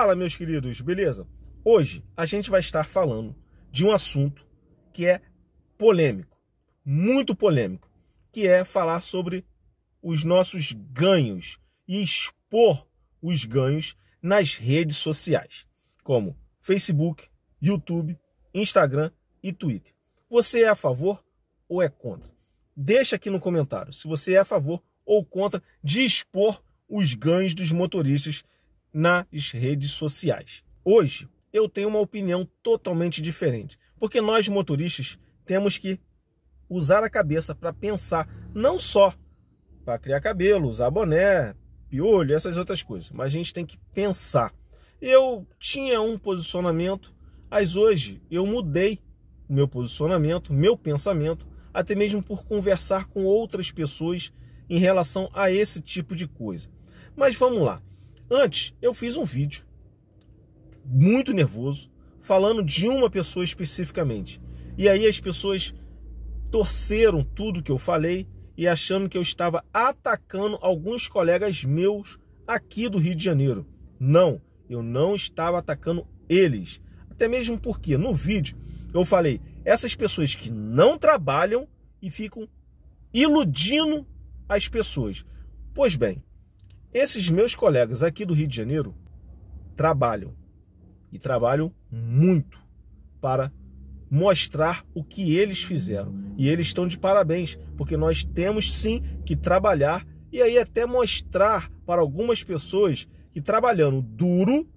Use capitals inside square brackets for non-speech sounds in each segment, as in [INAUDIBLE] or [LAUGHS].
Fala, meus queridos, beleza? Hoje a gente vai estar falando de um assunto que é polêmico, muito polêmico, que é falar sobre os nossos ganhos e expor os ganhos nas redes sociais, como Facebook, YouTube, Instagram e Twitter. Você é a favor ou é contra? Deixa aqui no comentário se você é a favor ou contra de expor os ganhos dos motoristas nas redes sociais. Hoje eu tenho uma opinião totalmente diferente, porque nós motoristas temos que usar a cabeça para pensar não só para criar cabelo, usar boné, piolho, essas outras coisas, mas a gente tem que pensar. Eu tinha um posicionamento, mas hoje eu mudei o meu posicionamento, meu pensamento, até mesmo por conversar com outras pessoas em relação a esse tipo de coisa. Mas vamos lá. Antes, eu fiz um vídeo muito nervoso falando de uma pessoa especificamente. E aí as pessoas torceram tudo que eu falei e achando que eu estava atacando alguns colegas meus aqui do Rio de Janeiro. Não, eu não estava atacando eles. Até mesmo porque no vídeo eu falei essas pessoas que não trabalham e ficam iludindo as pessoas. Pois bem, esses meus colegas aqui do Rio de Janeiro trabalham e trabalham muito para mostrar o que eles fizeram. E eles estão de parabéns, porque nós temos sim que trabalhar e aí até mostrar para algumas pessoas que trabalhando duro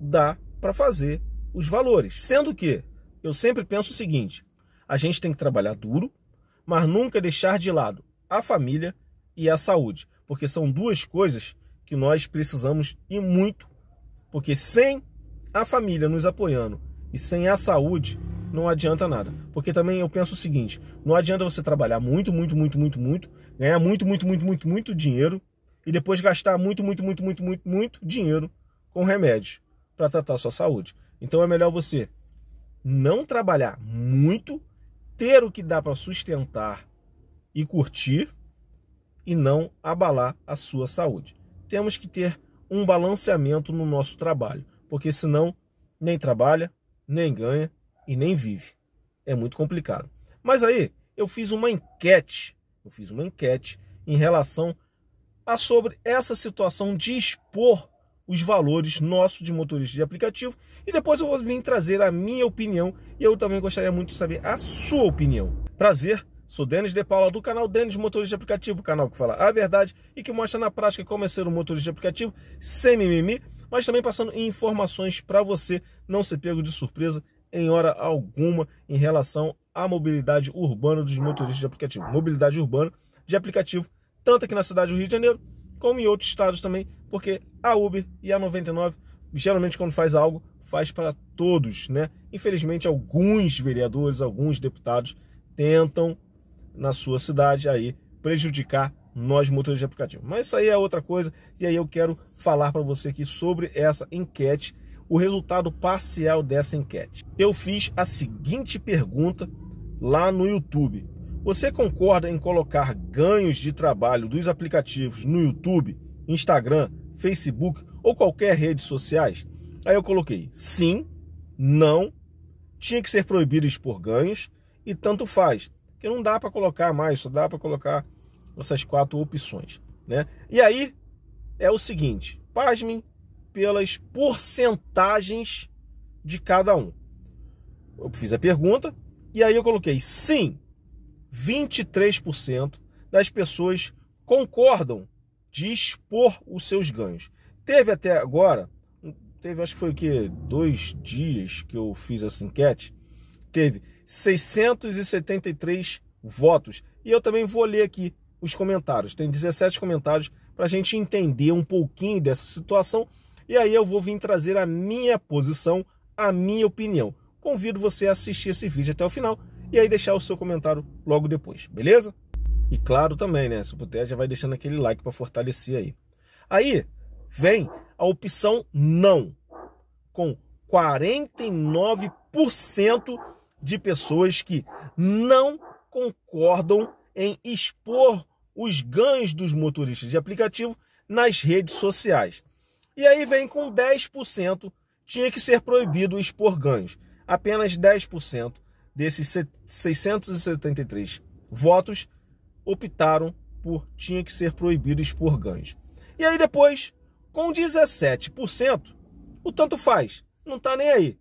dá para fazer os valores. Sendo que eu sempre penso o seguinte: a gente tem que trabalhar duro, mas nunca deixar de lado a família e a saúde porque são duas coisas que nós precisamos e muito, porque sem a família nos apoiando e sem a saúde, não adianta nada. Porque também eu penso o seguinte: não adianta você trabalhar muito, muito, muito, muito, muito, ganhar muito, muito, muito, muito, muito dinheiro e depois gastar muito, muito, muito, muito, muito, muito dinheiro com remédios para tratar sua saúde. Então é melhor você não trabalhar muito, ter o que dá para sustentar e curtir e não abalar a sua saúde. Temos que ter um balanceamento no nosso trabalho, porque senão nem trabalha, nem ganha e nem vive. É muito complicado. Mas aí eu fiz uma enquete, eu fiz uma enquete em relação a sobre essa situação de expor os valores nossos de motorista de aplicativo e depois eu vou vir trazer a minha opinião e eu também gostaria muito de saber a sua opinião. Prazer Sou Denis De Paula do canal Denis Motorista Aplicativo, canal que fala a verdade e que mostra na prática como é ser um motorista aplicativo sem mimimi, mas também passando informações para você não ser pego de surpresa em hora alguma em relação à mobilidade urbana dos motoristas de aplicativo. Mobilidade urbana de aplicativo, tanto aqui na cidade do Rio de Janeiro, como em outros estados também, porque a Uber e a 99, geralmente quando faz algo, faz para todos, né? Infelizmente, alguns vereadores, alguns deputados tentam na sua cidade aí prejudicar nós motoristas de aplicativo. Mas isso aí é outra coisa e aí eu quero falar para você aqui sobre essa enquete, o resultado parcial dessa enquete. Eu fiz a seguinte pergunta lá no YouTube. Você concorda em colocar ganhos de trabalho dos aplicativos no YouTube, Instagram, Facebook ou qualquer rede sociais? Aí eu coloquei sim, não, tinha que ser proibido expor ganhos e tanto faz que não dá para colocar mais, só dá para colocar essas quatro opções, né? E aí é o seguinte, pasmem pelas porcentagens de cada um. Eu fiz a pergunta e aí eu coloquei sim, 23% das pessoas concordam de expor os seus ganhos. Teve até agora, teve acho que foi o que dois dias que eu fiz essa enquete, teve 673 votos. E eu também vou ler aqui os comentários. Tem 17 comentários para a gente entender um pouquinho dessa situação. E aí eu vou vir trazer a minha posição, a minha opinião. Convido você a assistir esse vídeo até o final e aí deixar o seu comentário logo depois, beleza? E claro também, né? Se puder, já vai deixando aquele like para fortalecer aí. Aí vem a opção não, com 49% de pessoas que não concordam em expor os ganhos dos motoristas de aplicativo nas redes sociais. E aí vem com 10%, tinha que ser proibido expor ganhos. Apenas 10% desses 673 votos optaram por tinha que ser proibido expor ganhos. E aí depois, com 17%, o tanto faz, não está nem aí.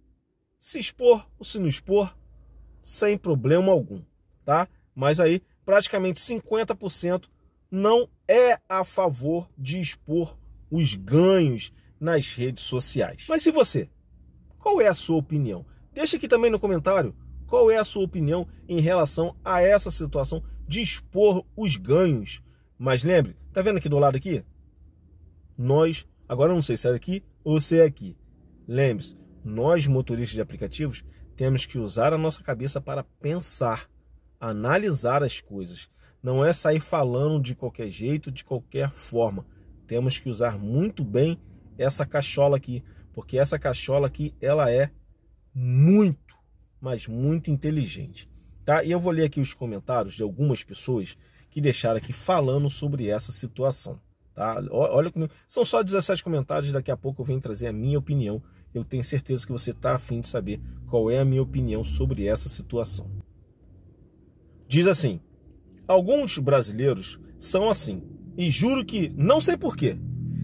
Se expor ou se não expor, sem problema algum tá? Mas aí praticamente 50% não é a favor de expor os ganhos nas redes sociais. Mas se você, qual é a sua opinião? Deixa aqui também no comentário qual é a sua opinião em relação a essa situação de expor os ganhos. Mas lembre, tá vendo aqui do lado aqui? Nós, agora eu não sei se é aqui ou se é aqui. Lembre-se, nós motoristas de aplicativos temos que usar a nossa cabeça para pensar analisar as coisas. Não é sair falando de qualquer jeito, de qualquer forma. Temos que usar muito bem essa cachola aqui, porque essa cachola aqui ela é muito, mas muito inteligente, tá? E eu vou ler aqui os comentários de algumas pessoas que deixaram aqui falando sobre essa situação, tá? Olha são só 17 comentários, daqui a pouco eu venho trazer a minha opinião. Eu tenho certeza que você está afim de saber qual é a minha opinião sobre essa situação diz assim: Alguns brasileiros são assim, e juro que, não sei porquê,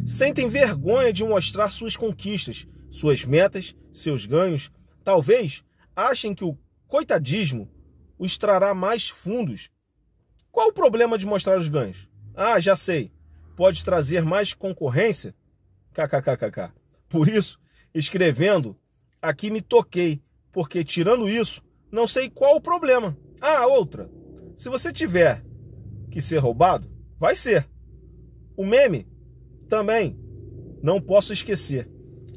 sentem vergonha de mostrar suas conquistas, suas metas, seus ganhos. Talvez achem que o coitadismo os trará mais fundos. Qual o problema de mostrar os ganhos? Ah, já sei. Pode trazer mais concorrência? KKKKK. Por isso, escrevendo, aqui me toquei, porque tirando isso, não sei qual o problema. Ah, outra. Se você tiver que ser roubado, vai ser. O meme também. Não posso esquecer.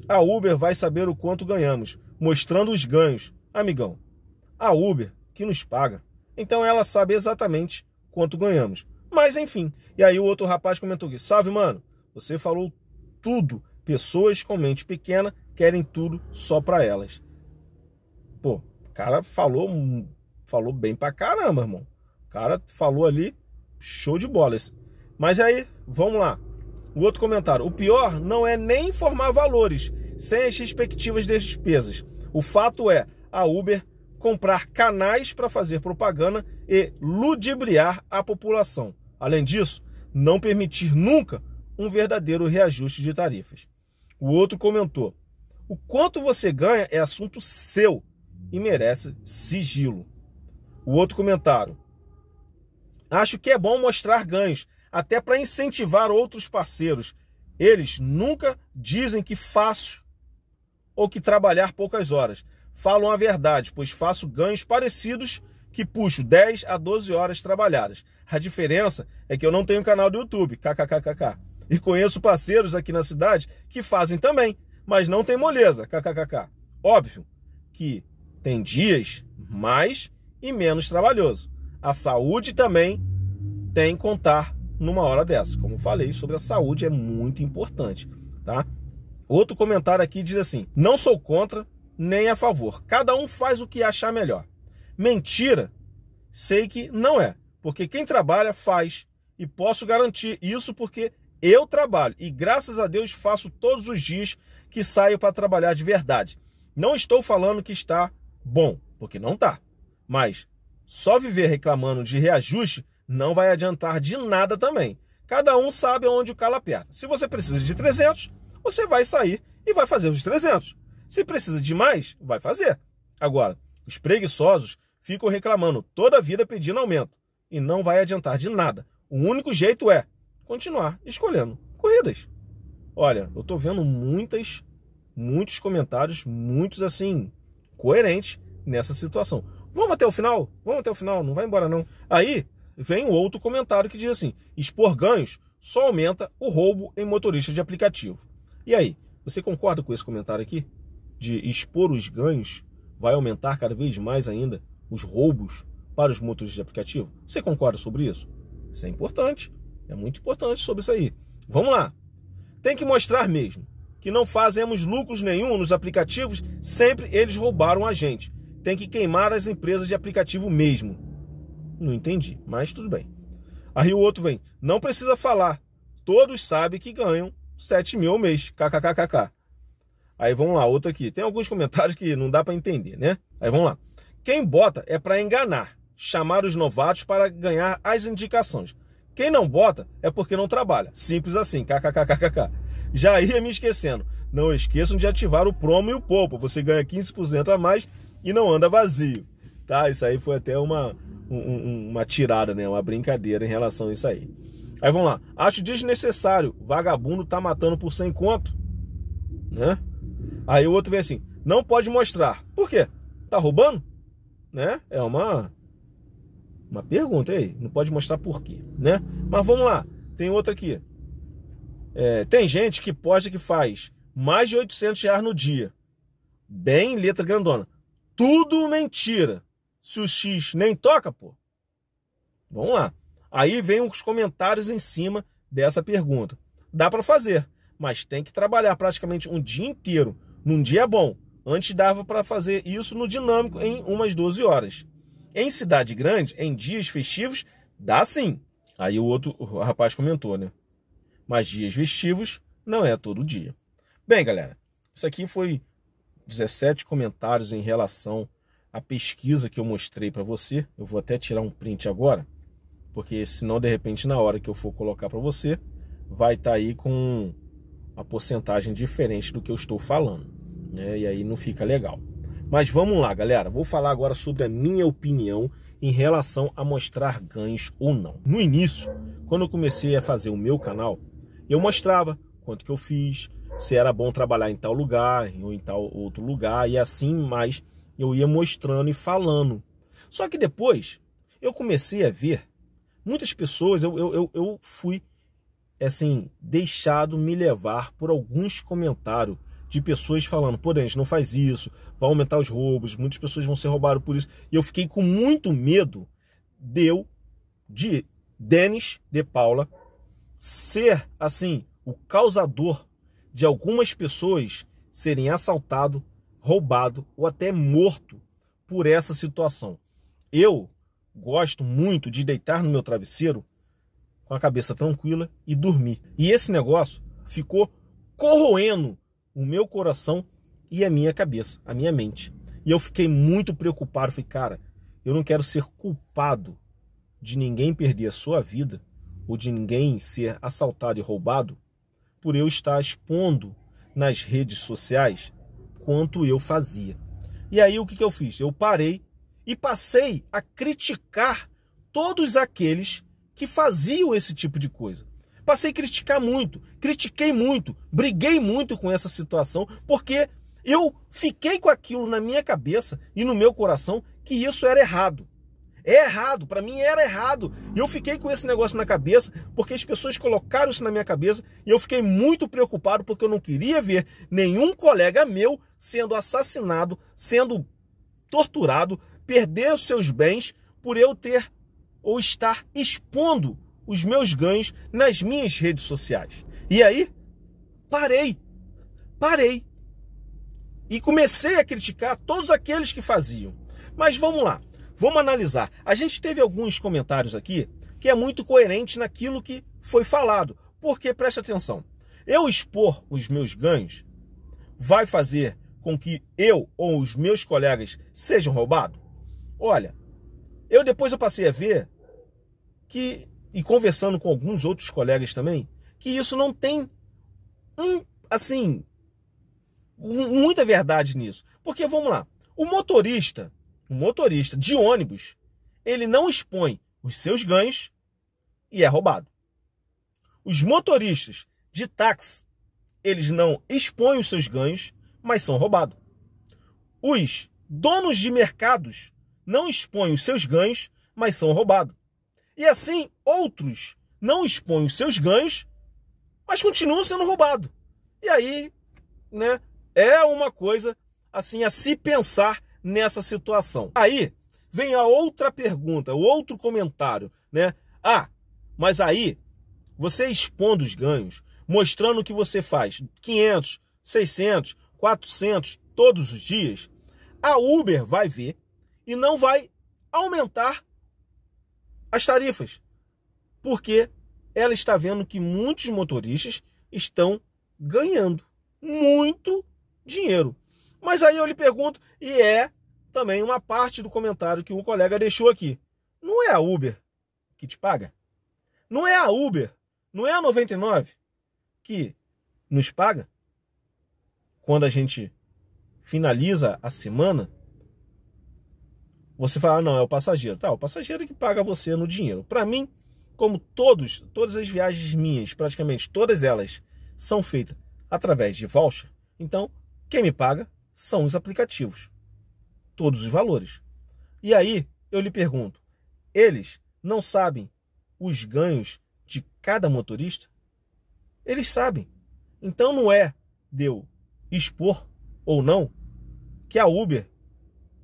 A Uber vai saber o quanto ganhamos, mostrando os ganhos. Amigão, a Uber que nos paga. Então ela sabe exatamente quanto ganhamos. Mas enfim. E aí o outro rapaz comentou aqui: Salve, mano. Você falou tudo. Pessoas com mente pequena querem tudo só para elas. Pô, o cara falou, falou bem pra caramba, irmão cara falou ali, show de bolas. Mas aí, vamos lá. O outro comentário. O pior não é nem informar valores, sem as respectivas despesas. O fato é a Uber comprar canais para fazer propaganda e ludibriar a população. Além disso, não permitir nunca um verdadeiro reajuste de tarifas. O outro comentou: o quanto você ganha é assunto seu e merece sigilo. O outro comentário: Acho que é bom mostrar ganhos, até para incentivar outros parceiros. Eles nunca dizem que faço ou que trabalhar poucas horas. Falam a verdade, pois faço ganhos parecidos que puxo 10 a 12 horas trabalhadas. A diferença é que eu não tenho canal do YouTube, kkkk. E conheço parceiros aqui na cidade que fazem também, mas não tem moleza, kkkk. Óbvio que tem dias mais e menos trabalhoso. A saúde também tem que contar numa hora dessa. Como falei, sobre a saúde é muito importante, tá? Outro comentário aqui diz assim: "Não sou contra nem a favor. Cada um faz o que achar melhor." Mentira. Sei que não é, porque quem trabalha faz e posso garantir isso porque eu trabalho e graças a Deus faço todos os dias que saio para trabalhar de verdade. Não estou falando que está bom, porque não está, Mas só viver reclamando de reajuste não vai adiantar de nada também. Cada um sabe onde o calo aperta. Se você precisa de 300, você vai sair e vai fazer os 300. Se precisa de mais, vai fazer. Agora, os preguiçosos ficam reclamando toda a vida pedindo aumento e não vai adiantar de nada. O único jeito é continuar escolhendo corridas. Olha, eu tô vendo muitas, muitos comentários, muitos assim, coerentes nessa situação. Vamos até o final? Vamos até o final, não vai embora não. Aí vem um outro comentário que diz assim: expor ganhos só aumenta o roubo em motorista de aplicativo. E aí, você concorda com esse comentário aqui? De expor os ganhos vai aumentar cada vez mais ainda os roubos para os motoristas de aplicativo? Você concorda sobre isso? Isso é importante, é muito importante sobre isso aí. Vamos lá. Tem que mostrar mesmo que não fazemos lucros nenhum nos aplicativos, sempre eles roubaram a gente tem que queimar as empresas de aplicativo mesmo. Não entendi, mas tudo bem. Aí o outro vem, não precisa falar. Todos sabem que ganham 7 mil ao mês. KKKKK. Aí vamos lá, outro aqui. Tem alguns comentários que não dá para entender, né? Aí vamos lá. Quem bota é para enganar, chamar os novatos para ganhar as indicações. Quem não bota é porque não trabalha. Simples assim. KKKKK. Já ia me esquecendo. Não esqueçam de ativar o promo e o popo. Você ganha 15% a mais e não anda vazio. Tá? Isso aí foi até uma, um, uma tirada, né? Uma brincadeira em relação a isso aí. Aí vamos lá. Acho desnecessário. Vagabundo tá matando por sem conto. Né? Aí o outro vem assim. Não pode mostrar. Por quê? Tá roubando? Né? É uma... Uma pergunta aí. Não pode mostrar por quê, né? Mas vamos lá. Tem outra aqui. É, tem gente que posta que faz mais de 800 reais no dia. Bem letra grandona. Tudo mentira. Se o X nem toca, pô. Vamos lá. Aí vem os comentários em cima dessa pergunta. Dá para fazer, mas tem que trabalhar praticamente um dia inteiro. Num dia é bom. Antes dava para fazer isso no dinâmico em umas 12 horas. Em cidade grande, em dias festivos, dá sim. Aí o outro o rapaz comentou, né? Mas dias festivos não é todo dia. Bem, galera, isso aqui foi 17 comentários em relação à pesquisa que eu mostrei para você. Eu vou até tirar um print agora, porque senão de repente na hora que eu for colocar para você, vai estar tá aí com uma porcentagem diferente do que eu estou falando, né? E aí não fica legal. Mas vamos lá, galera. Vou falar agora sobre a minha opinião em relação a mostrar ganhos ou não. No início, quando eu comecei a fazer o meu canal, eu mostrava quanto que eu fiz, se era bom trabalhar em tal lugar ou em tal outro lugar e assim mais eu ia mostrando e falando. Só que depois eu comecei a ver muitas pessoas, eu, eu, eu fui assim, deixado me levar por alguns comentários de pessoas falando, porém, não faz isso, vai aumentar os roubos, muitas pessoas vão ser roubadas por isso. E eu fiquei com muito medo de eu, de Denis de Paula, ser assim, o causador de algumas pessoas serem assaltado, roubado ou até morto por essa situação. Eu gosto muito de deitar no meu travesseiro com a cabeça tranquila e dormir. E esse negócio ficou corroendo o meu coração e a minha cabeça, a minha mente. E eu fiquei muito preocupado, falei, cara, eu não quero ser culpado de ninguém perder a sua vida ou de ninguém ser assaltado e roubado por eu estar expondo nas redes sociais quanto eu fazia. E aí o que, que eu fiz? Eu parei e passei a criticar todos aqueles que faziam esse tipo de coisa. Passei a criticar muito, critiquei muito, briguei muito com essa situação, porque eu fiquei com aquilo na minha cabeça e no meu coração que isso era errado. É errado, para mim era errado. E eu fiquei com esse negócio na cabeça, porque as pessoas colocaram isso na minha cabeça, e eu fiquei muito preocupado porque eu não queria ver nenhum colega meu sendo assassinado, sendo torturado, perder os seus bens por eu ter ou estar expondo os meus ganhos nas minhas redes sociais. E aí, parei. Parei. E comecei a criticar todos aqueles que faziam. Mas vamos lá. Vamos analisar. A gente teve alguns comentários aqui que é muito coerente naquilo que foi falado. Porque preste atenção. Eu expor os meus ganhos vai fazer com que eu ou os meus colegas sejam roubados? Olha, eu depois eu passei a ver que e conversando com alguns outros colegas também, que isso não tem um assim muita verdade nisso. Porque vamos lá, o motorista o motorista de ônibus, ele não expõe os seus ganhos e é roubado. Os motoristas de táxi, eles não expõem os seus ganhos, mas são roubados. Os donos de mercados não expõem os seus ganhos, mas são roubados. E assim, outros não expõem os seus ganhos, mas continuam sendo roubados. E aí, né, é uma coisa assim a se pensar nessa situação. Aí vem a outra pergunta, o outro comentário, né? Ah, mas aí você expondo os ganhos, mostrando que você faz 500, 600, 400 todos os dias, a Uber vai ver e não vai aumentar as tarifas, porque ela está vendo que muitos motoristas estão ganhando muito dinheiro. Mas aí eu lhe pergunto, e é também uma parte do comentário que um colega deixou aqui. Não é a Uber que te paga? Não é a Uber, não é a 99 que nos paga? Quando a gente finaliza a semana, você fala, ah, não, é o passageiro. Tá, o passageiro que paga você no dinheiro. Para mim, como todos, todas as viagens minhas, praticamente todas elas, são feitas através de voucher, então quem me paga são os aplicativos. Todos os valores. E aí eu lhe pergunto: eles não sabem os ganhos de cada motorista? Eles sabem. Então não é de eu expor ou não que a Uber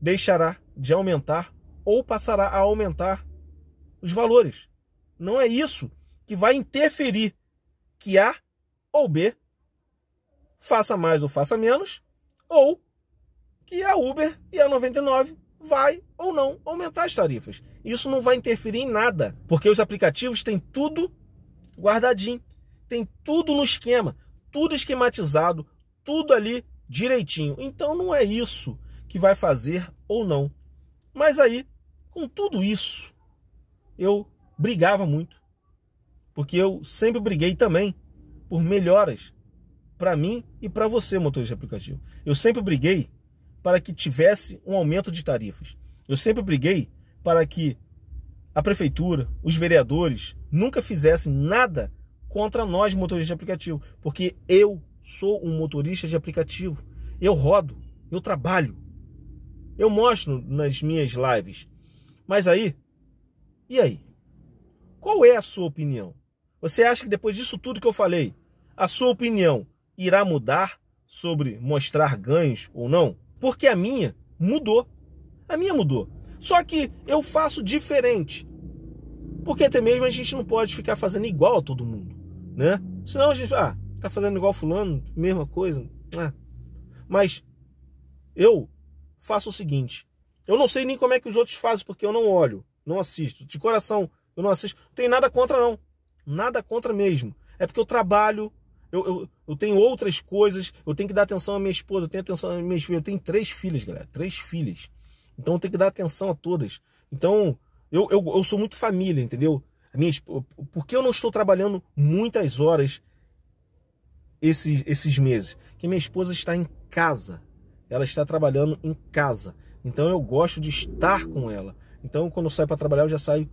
deixará de aumentar ou passará a aumentar os valores. Não é isso que vai interferir que A ou B faça mais ou faça menos, ou que a Uber e a 99 vai ou não aumentar as tarifas. Isso não vai interferir em nada, porque os aplicativos têm tudo guardadinho, tem tudo no esquema, tudo esquematizado, tudo ali direitinho. Então não é isso que vai fazer ou não. Mas aí, com tudo isso, eu brigava muito, porque eu sempre briguei também por melhoras para mim e para você, motorista de aplicativo. Eu sempre briguei para que tivesse um aumento de tarifas. Eu sempre briguei para que a prefeitura, os vereadores, nunca fizessem nada contra nós, motoristas de aplicativo, porque eu sou um motorista de aplicativo. Eu rodo, eu trabalho, eu mostro nas minhas lives. Mas aí, e aí? Qual é a sua opinião? Você acha que depois disso tudo que eu falei, a sua opinião irá mudar sobre mostrar ganhos ou não? Porque a minha mudou. A minha mudou. Só que eu faço diferente. Porque até mesmo a gente não pode ficar fazendo igual a todo mundo, né? Senão a gente, ah, tá fazendo igual fulano, mesma coisa. Ah. Mas eu faço o seguinte, eu não sei nem como é que os outros fazem porque eu não olho, não assisto. De coração, eu não assisto. Não tem nada contra não. Nada contra mesmo. É porque eu trabalho, eu, eu eu tenho outras coisas, eu tenho que dar atenção à minha esposa, eu tenho atenção às minhas filhas. Eu tenho três filhas, galera, três filhas. Então eu tenho que dar atenção a todas. Então, eu, eu, eu sou muito família, entendeu? A minha, por que eu não estou trabalhando muitas horas esses, esses meses? Que minha esposa está em casa. Ela está trabalhando em casa. Então eu gosto de estar com ela. Então quando eu saio para trabalhar, eu já saio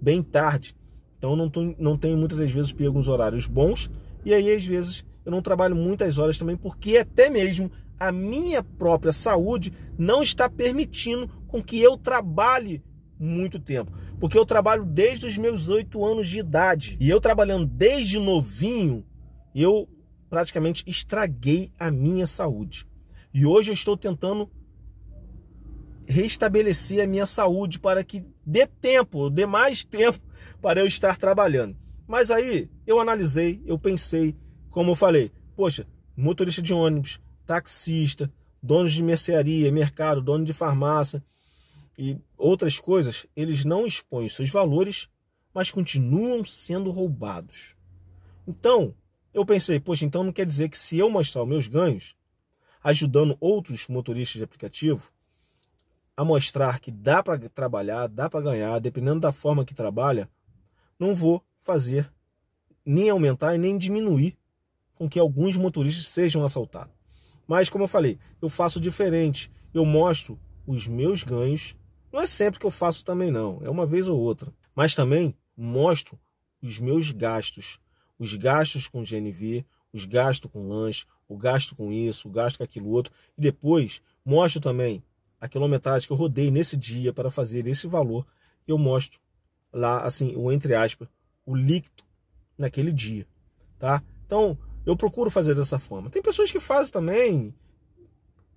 bem tarde. Então não, tô, não tenho muitas das vezes pego uns horários bons. E aí, às vezes, eu não trabalho muitas horas também, porque até mesmo a minha própria saúde não está permitindo com que eu trabalhe muito tempo. Porque eu trabalho desde os meus oito anos de idade. E eu trabalhando desde novinho, eu praticamente estraguei a minha saúde. E hoje eu estou tentando restabelecer a minha saúde para que dê tempo, dê mais [LAUGHS] tempo para eu estar trabalhando. Mas aí eu analisei, eu pensei, como eu falei, poxa, motorista de ônibus, taxista, dono de mercearia, mercado, dono de farmácia e outras coisas, eles não expõem seus valores, mas continuam sendo roubados. Então, eu pensei, poxa, então não quer dizer que se eu mostrar os meus ganhos, ajudando outros motoristas de aplicativo a mostrar que dá para trabalhar, dá para ganhar, dependendo da forma que trabalha, não vou fazer nem aumentar e nem diminuir com que alguns motoristas sejam assaltados. Mas, como eu falei, eu faço diferente. Eu mostro os meus ganhos. Não é sempre que eu faço também, não. É uma vez ou outra. Mas também mostro os meus gastos. Os gastos com GNV, os gastos com lanche, o gasto com isso, o gasto com aquilo outro. E depois mostro também a quilometragem que eu rodei nesse dia para fazer esse valor. Eu mostro lá, assim, o entre aspas, o líquido naquele dia, tá? Então, eu procuro fazer dessa forma. Tem pessoas que fazem também.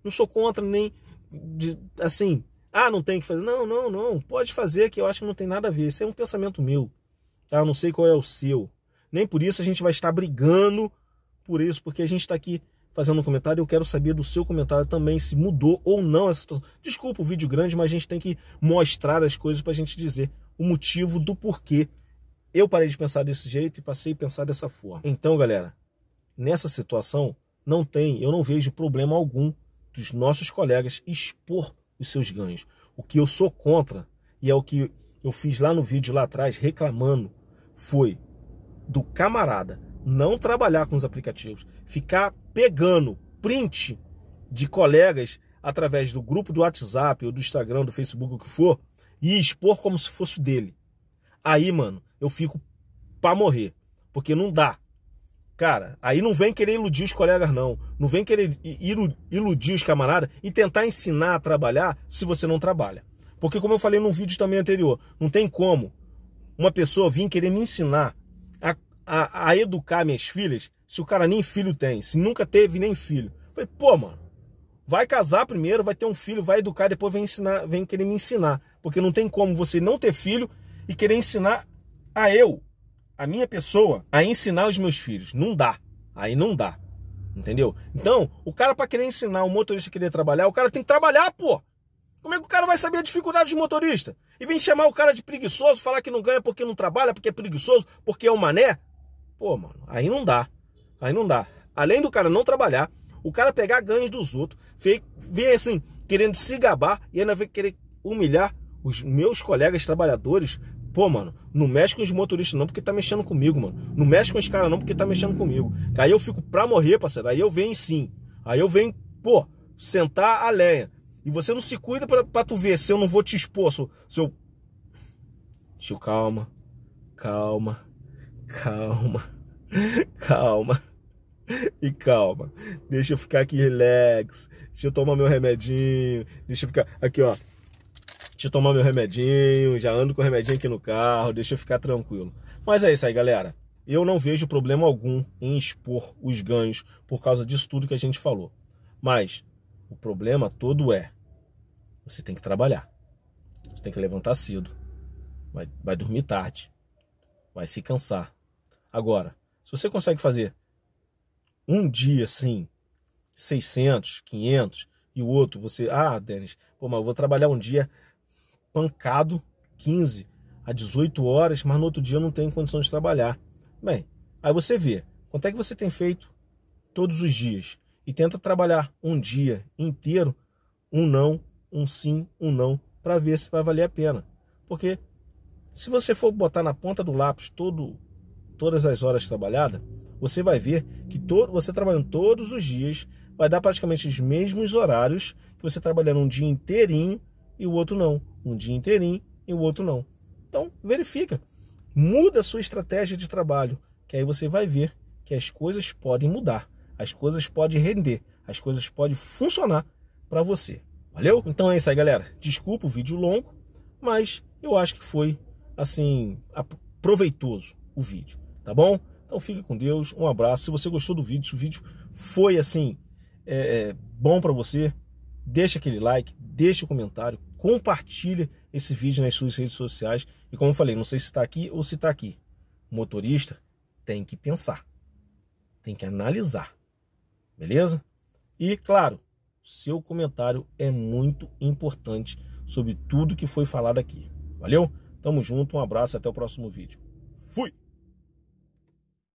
Não sou contra nem de, assim. Ah, não tem que fazer. Não, não, não. Pode fazer que eu acho que não tem nada a ver. Isso é um pensamento meu. Tá? Eu não sei qual é o seu. Nem por isso a gente vai estar brigando por isso, porque a gente está aqui fazendo um comentário. Eu quero saber do seu comentário também se mudou ou não essa situação. Desculpa o vídeo grande, mas a gente tem que mostrar as coisas para a gente dizer o motivo do porquê eu parei de pensar desse jeito e passei a pensar dessa forma. Então, galera, nessa situação, não tem, eu não vejo problema algum dos nossos colegas expor os seus ganhos. O que eu sou contra, e é o que eu fiz lá no vídeo lá atrás, reclamando, foi do camarada não trabalhar com os aplicativos, ficar pegando print de colegas através do grupo do WhatsApp ou do Instagram, do Facebook, o que for, e expor como se fosse dele. Aí, mano, eu fico para morrer, porque não dá. Cara, aí não vem querer iludir os colegas, não. Não vem querer iludir os camaradas e tentar ensinar a trabalhar se você não trabalha. Porque, como eu falei num vídeo também anterior, não tem como uma pessoa vir querer me ensinar a, a, a educar minhas filhas se o cara nem filho tem, se nunca teve nem filho. Eu falei, pô, mano, vai casar primeiro, vai ter um filho, vai educar, depois vem ensinar, vem querer me ensinar. Porque não tem como você não ter filho e querer ensinar a eu a minha pessoa a ensinar os meus filhos. Não dá. Aí não dá. Entendeu? Então, o cara para querer ensinar o motorista a querer trabalhar, o cara tem que trabalhar, pô. Como é que o cara vai saber a dificuldade de motorista? E vem chamar o cara de preguiçoso, falar que não ganha porque não trabalha, porque é preguiçoso, porque é um mané? Pô, mano, aí não dá. Aí não dá. Além do cara não trabalhar, o cara pegar ganhos dos outros, vem assim, querendo se gabar e ainda vem querer humilhar os meus colegas trabalhadores Pô, mano, não mexe com os motoristas não porque tá mexendo comigo, mano. Não mexe com os caras não porque tá mexendo comigo. Aí eu fico pra morrer, parceiro. Aí eu venho sim. Aí eu venho, pô, sentar a lenha. E você não se cuida pra, pra tu ver se eu não vou te expor, se, se eu... Tio, calma. Calma. Calma. [LAUGHS] Calma. E calma. Deixa eu ficar aqui relax. Deixa eu tomar meu remedinho. Deixa eu ficar... Aqui, ó de tomar meu remedinho, já ando com o remedinho aqui no carro, deixa eu ficar tranquilo. Mas é isso aí, galera. Eu não vejo problema algum em expor os ganhos por causa disso tudo que a gente falou. Mas o problema todo é você tem que trabalhar. Você tem que levantar cedo. Vai, vai dormir tarde. Vai se cansar. Agora, se você consegue fazer um dia assim, 600, 500, e o outro você, ah, Denis, pô, mas eu vou trabalhar um dia pancado 15 a 18 horas, mas no outro dia eu não tenho condição de trabalhar. Bem, aí você vê quanto é que você tem feito todos os dias e tenta trabalhar um dia inteiro, um não, um sim, um não, para ver se vai valer a pena. Porque se você for botar na ponta do lápis todo, todas as horas trabalhadas, você vai ver que todo, você trabalhando todos os dias vai dar praticamente os mesmos horários que você trabalhando um dia inteirinho e o outro não um dia inteirinho e o outro não. Então, verifica. Muda a sua estratégia de trabalho, que aí você vai ver que as coisas podem mudar, as coisas podem render, as coisas podem funcionar para você. Valeu? Então é isso aí, galera. Desculpa o vídeo longo, mas eu acho que foi assim proveitoso o vídeo, tá bom? Então fique com Deus, um abraço. Se você gostou do vídeo, se o vídeo foi assim é, é bom para você, deixa aquele like, deixa o um comentário, compartilha esse vídeo nas suas redes sociais. E como eu falei, não sei se está aqui ou se está aqui. O motorista tem que pensar, tem que analisar, beleza? E claro, seu comentário é muito importante sobre tudo que foi falado aqui. Valeu? Tamo junto, um abraço, até o próximo vídeo.